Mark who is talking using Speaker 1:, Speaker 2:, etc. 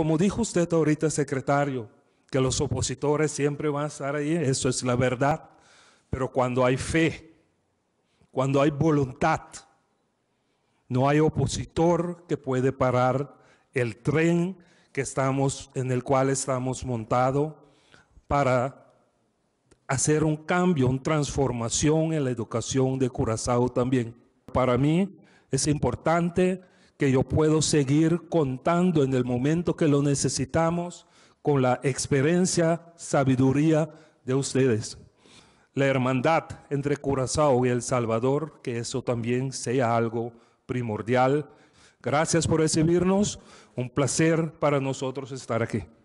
Speaker 1: Como dijo usted ahorita, secretario, que los opositores siempre van a estar ahí, eso es la verdad. Pero cuando hay fe, cuando hay voluntad, no hay opositor que puede parar el tren que estamos en el cual estamos montado para hacer un cambio, una transformación en la educación de Curazao también. Para mí es importante que yo puedo seguir contando en el momento que lo necesitamos con la experiencia, sabiduría de ustedes. La hermandad entre Curazao y El Salvador, que eso también sea algo primordial. Gracias por recibirnos. Un placer para nosotros estar aquí.